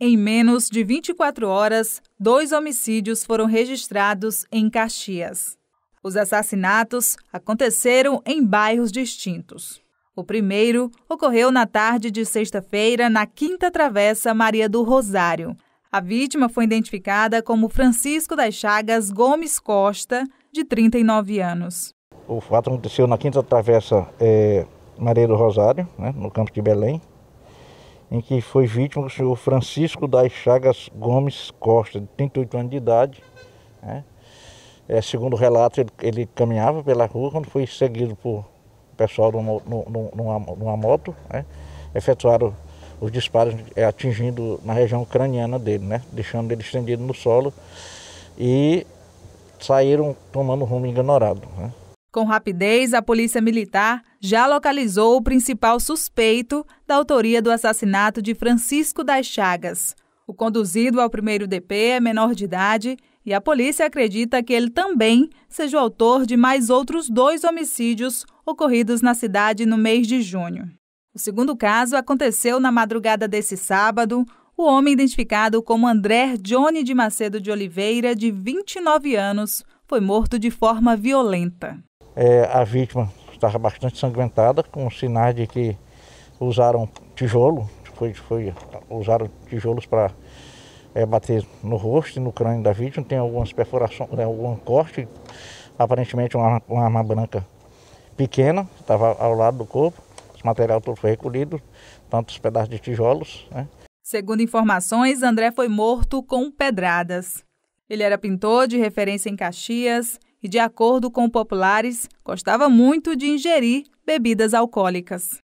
Em menos de 24 horas, dois homicídios foram registrados em Caxias. Os assassinatos aconteceram em bairros distintos. O primeiro ocorreu na tarde de sexta-feira, na Quinta Travessa Maria do Rosário. A vítima foi identificada como Francisco das Chagas Gomes Costa, de 39 anos. O fato aconteceu na Quinta Travessa é, Maria do Rosário, né, no campo de Belém em que foi vítima o senhor Francisco das Chagas Gomes Costa, de 38 anos de idade. Né? É, segundo o relato, ele, ele, caminhava pela rua quando foi seguido por pessoal numa, numa, numa moto. Né? Efetuaram os disparos é, atingindo na região craniana dele, né? deixando ele estendido no solo e saíram tomando rumo ignorado. Né? Com rapidez, a Polícia Militar já localizou o principal suspeito da autoria do assassinato de Francisco das Chagas. O conduzido ao primeiro DP é menor de idade e a polícia acredita que ele também seja o autor de mais outros dois homicídios ocorridos na cidade no mês de junho. O segundo caso aconteceu na madrugada desse sábado. O homem identificado como André Johnny de Macedo de Oliveira, de 29 anos, foi morto de forma violenta. É, a vítima estava bastante sanguentada, com sinais de que usaram tijolo, foi, foi, usaram tijolos para é, bater no rosto e no crânio da vítima. Tem algumas perfurações, né, algum corte, aparentemente uma, uma arma branca pequena, estava ao lado do corpo. Esse material todo foi recolhido, tantos pedaços de tijolos. Né? Segundo informações, André foi morto com pedradas. Ele era pintor de referência em Caxias, e, de acordo com populares, gostava muito de ingerir bebidas alcoólicas.